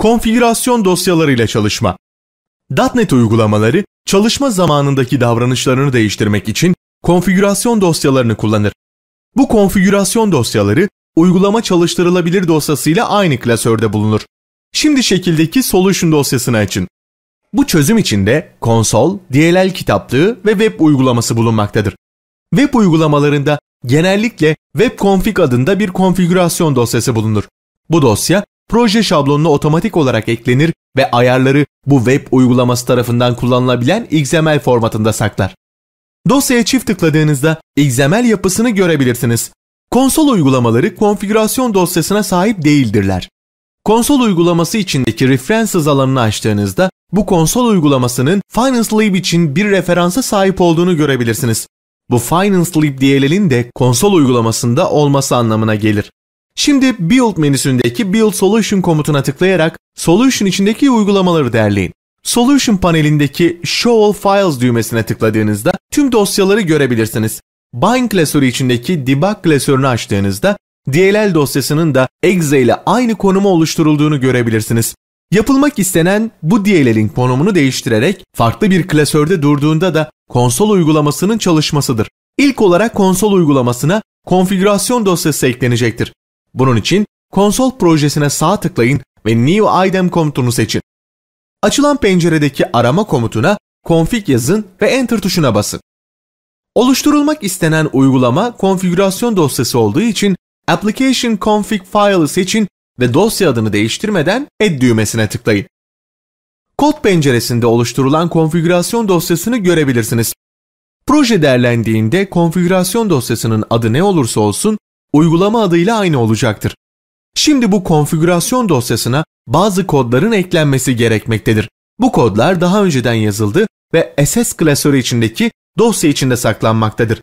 konfigürasyon dosyalarıyla çalışma. .NET uygulamaları çalışma zamanındaki davranışlarını değiştirmek için konfigürasyon dosyalarını kullanır. Bu konfigürasyon dosyaları uygulama çalıştırılabilir dosyasıyla aynı klasörde bulunur. Şimdi şekildeki solution dosyasını açın. Bu çözüm içinde konsol, DLL kitaplığı ve web uygulaması bulunmaktadır. Web uygulamalarında genellikle webconfig adında bir konfigürasyon dosyası bulunur. Bu dosya proje şablonuna otomatik olarak eklenir ve ayarları bu web uygulaması tarafından kullanılabilen XML formatında saklar. Dosyaya çift tıkladığınızda XML yapısını görebilirsiniz. Konsol uygulamaları konfigürasyon dosyasına sahip değildirler. Konsol uygulaması içindeki references alanını açtığınızda bu konsol uygulamasının Finance Lab için bir referansa sahip olduğunu görebilirsiniz. Bu Finance Lab DLL'in de konsol uygulamasında olması anlamına gelir. Şimdi Build menüsündeki Build Solution komutuna tıklayarak Solution içindeki uygulamaları derleyin. Solution panelindeki Show All Files düğmesine tıkladığınızda tüm dosyaları görebilirsiniz. Bind klasörü içindeki Debug klasörünü açtığınızda DLL dosyasının da Exe ile aynı konuma oluşturulduğunu görebilirsiniz. Yapılmak istenen bu DLL'in konumunu değiştirerek farklı bir klasörde durduğunda da konsol uygulamasının çalışmasıdır. İlk olarak konsol uygulamasına konfigürasyon dosyası eklenecektir. Bunun için konsol projesine sağ tıklayın ve New Item komutunu seçin. Açılan penceredeki arama komutuna config yazın ve enter tuşuna basın. Oluşturulmak istenen uygulama konfigürasyon dosyası olduğu için Application Config File'ı seçin ve dosya adını değiştirmeden Add düğmesine tıklayın. Kod penceresinde oluşturulan konfigürasyon dosyasını görebilirsiniz. Proje derlendiğinde konfigürasyon dosyasının adı ne olursa olsun uygulama adıyla aynı olacaktır. Şimdi bu konfigürasyon dosyasına bazı kodların eklenmesi gerekmektedir. Bu kodlar daha önceden yazıldı ve SS klasörü içindeki dosya içinde saklanmaktadır.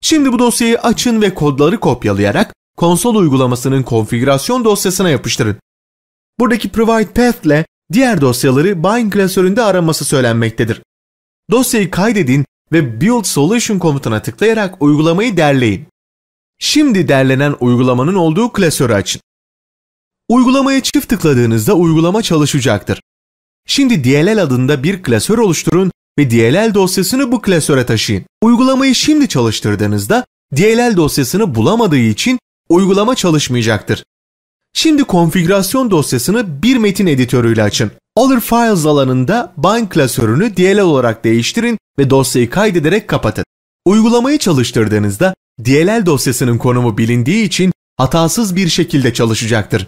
Şimdi bu dosyayı açın ve kodları kopyalayarak konsol uygulamasının konfigürasyon dosyasına yapıştırın. Buradaki provide path ile diğer dosyaları bind klasöründe araması söylenmektedir. Dosyayı kaydedin ve build solution komutuna tıklayarak uygulamayı derleyin. Şimdi derlenen uygulamanın olduğu klasörü açın. Uygulamaya çift tıkladığınızda uygulama çalışacaktır. Şimdi DLL adında bir klasör oluşturun ve DLL dosyasını bu klasöre taşıyın. Uygulamayı şimdi çalıştırdığınızda DLL dosyasını bulamadığı için uygulama çalışmayacaktır. Şimdi konfigürasyon dosyasını bir metin editörüyle açın. Other Files alanında bind klasörünü DLL olarak değiştirin ve dosyayı kaydederek kapatın. Uygulamayı çalıştırdığınızda DLL dosyasının konumu bilindiği için hatasız bir şekilde çalışacaktır.